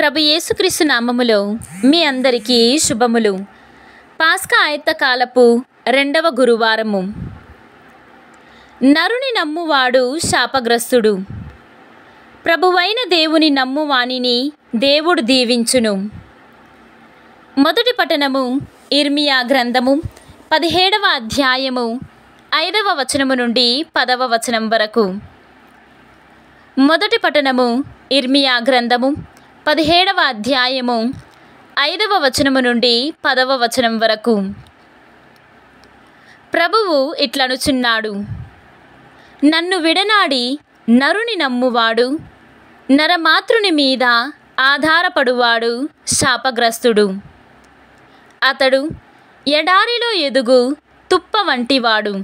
ప్రభు యేసుక్రీస్తు నామములో మీ అందరికీ శుభములు పాస్కా ఆయత్త కాలపు రెండవ గురువారము నరుని నమ్మువాడు శాపగ్రస్తుడు ప్రభువైన దేవుని నమ్మువాణిని దేవుడు దీవించును మొదటి పఠనము ఇర్మియా గ్రంథము పదిహేడవ అధ్యాయము ఐదవ వచనము నుండి పదవ వచనం వరకు మొదటి పఠనము ఇర్మియా గ్రంథము పదిహేడవ అధ్యాయము ఐదవ వచనము నుండి పదవ వచనం వరకు ప్రభువు ఇట్లనుచున్నాడు నన్ను విడనాడి నరుని నమ్మువాడు నరమాతృని మీద ఆధారపడువాడు శాపగ్రస్తుడు అతడు ఎడారిలో ఎదుగు తుప్ప వంటివాడు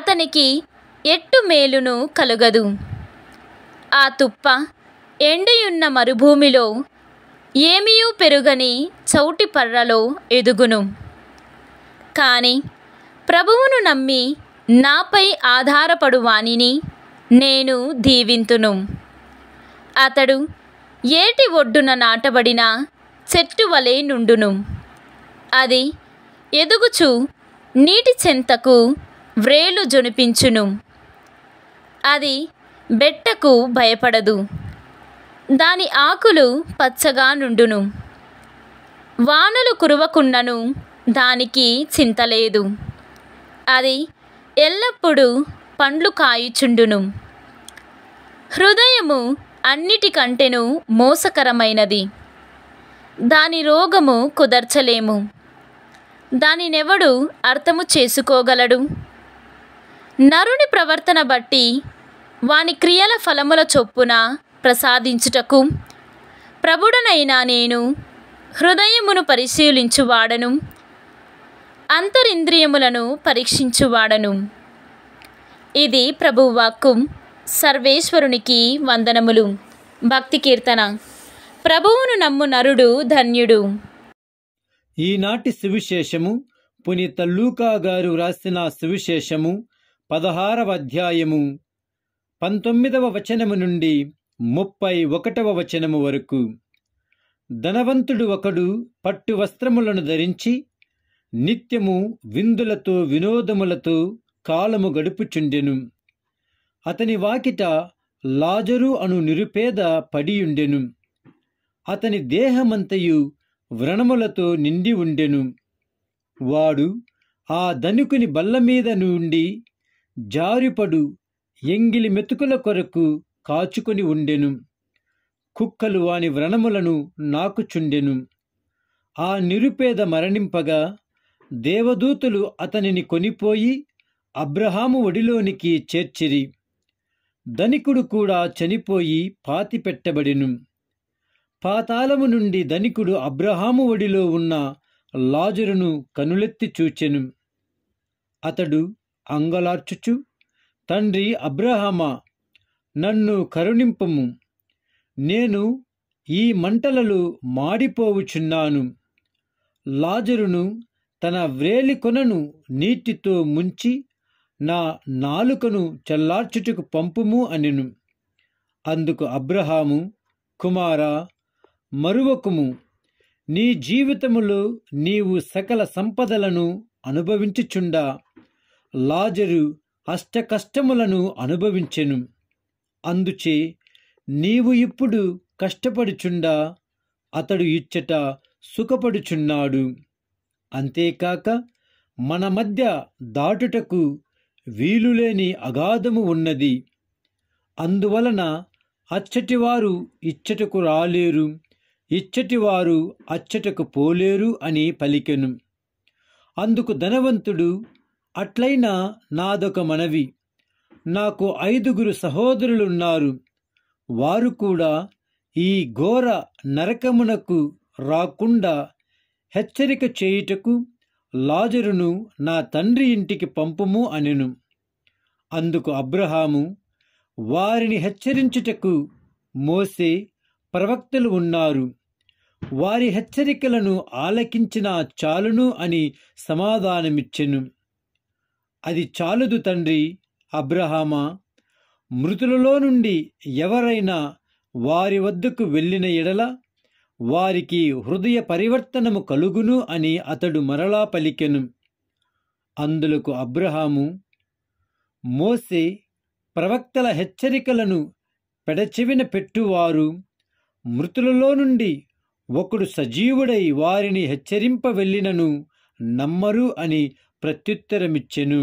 అతనికి ఎట్టు మేలును కలుగదు ఆ తుప్ప ఎండియున్న మరుభూమిలో ఏమీయూ పెరుగని చౌటి పర్రలో ఎదుగును కాని ప్రభువును నమ్మి నాపై ఆధారపడు వాణిని నేను దీవింతును అతడు ఏటి ఒడ్డున నాటబడిన చెట్టు వలె నుండును అది ఎదుగుచు నీటి చెంతకు వ్రేలు జొనిపించును అది బెట్టకు భయపడదు దాని ఆకులు పచ్చగా నుండును వానలు కురవకుండను దానికి చింతలేదు అది ఎల్లప్పుడూ పండ్లు కాయుచుండును హృదయము అన్నిటికంటేను మోసకరమైనది దాని రోగము కుదర్చలేము దానినెవడు అర్థము చేసుకోగలడు నరుని ప్రవర్తన బట్టి వాని క్రియల ఫలముల చొప్పున ప్రసాదించుటకు ప్రభుడనైనా నేను హృదయమును పరిశీలించువాడను అంతరింద్రియములను పరీక్షించువాడను ఇది ప్రభువాక్కు సర్వేశ్వరునికి వందనములు భక్తి కీర్తన ప్రభువును నమ్ము నరుడు ధన్యుడు ఈనాటి సువిశేషము పునీత లూకా గారు వ్రాసిన సువిశేషము పదహారవ అధ్యాయము పంతొమ్మిదవ వచనము నుండి ముప్పై ఒకటవ వచనము వరకు ధనవంతుడు ఒకడు పట్టు వస్త్రములను ధరించి నిత్యము విందులతో వినోదములతో కాలము గడుపుచుండెను అతని వాకిట లాజరు అను నిరుపేద పడియుండెను అతని దేహమంతయు వ్రణములతో నిండి ఉండెను వాడు ఆ ధనుకుని బల్లమీద నుండి జారిపడు ఎంగిలి మెతుకుల కొరకు కాచుకొని ఉండెను కుక్కలు వాని వ్రణములను నాకుచుండెను ఆ నిరుపేద మరణింపగా దేవదూతులు అతనిని కొనిపోయి అబ్రహాము ఒడిలోనికి చేర్చిరి ధనికుడు కూడా చనిపోయి పాతిపెట్టబడిను పాతాళము నుండి ధనికుడు అబ్రహాము ఒడిలో ఉన్న లాజరును కనులెత్తి చూచెను అతడు అంగలార్చుచు తండ్రి అబ్రహమా నన్ను కరుణింపము నేను ఈ మంటలలో మాడిపోవుచున్నాను లాజరును తన వ్రేలి కొనను నీటితో ముంచి నా నాలుకను చల్లార్చుటకు పంపుము అనిను అందుకు అబ్రహాము కుమారా మరువకుము నీ జీవితములో నీవు సకల సంపదలను అనుభవించుచుండా లాజరు అష్టకష్టములను అనుభవించెను అందుచే నీవు ఇప్పుడు కష్టపడుచుండా అతడు ఇచ్చట సుఖపడుచున్నాడు అంతేకాక మన మధ్య దాటుటకు వీలులేని అగాధము ఉన్నది అందువలన అచ్చటివారు ఇచ్చటకు రాలేరు ఇచ్చటివారు అచ్చటకు పోలేరు అని పలికెను అందుకు ధనవంతుడు అట్లైనా నాదొక మనవి నాకు ఐదుగురు సహోదరులున్నారు వారు కూడా ఈ ఘోర నరకమునకు రాకుండా హెచ్చరిక చేయుటకు లాజరును నా తండ్రి ఇంటికి పంపుము అనెను అందుకు అబ్రహాము వారిని హెచ్చరించుటకు మోసే ప్రవక్తలు ఉన్నారు వారి హెచ్చరికలను ఆలకించిన చాలును అని సమాధానమిచ్చెను అది చాలుదు తండ్రి అబ్రహామా మృతులలో నుండి ఎవరైనా వారి వద్దకు వెళ్ళిన ఎడల వారికి హృదయ పరివర్తనము కలుగును అని అతడు మరలా పలికెను అందులకు అబ్రహాము మోసే ప్రవక్తల హెచ్చరికలను పెడచెవిన పెట్టువారు మృతులలో నుండి ఒకడు సజీవుడై వారిని హెచ్చరింప వెళ్ళినను నమ్మరు అని ప్రత్యుత్తరమిచ్చెను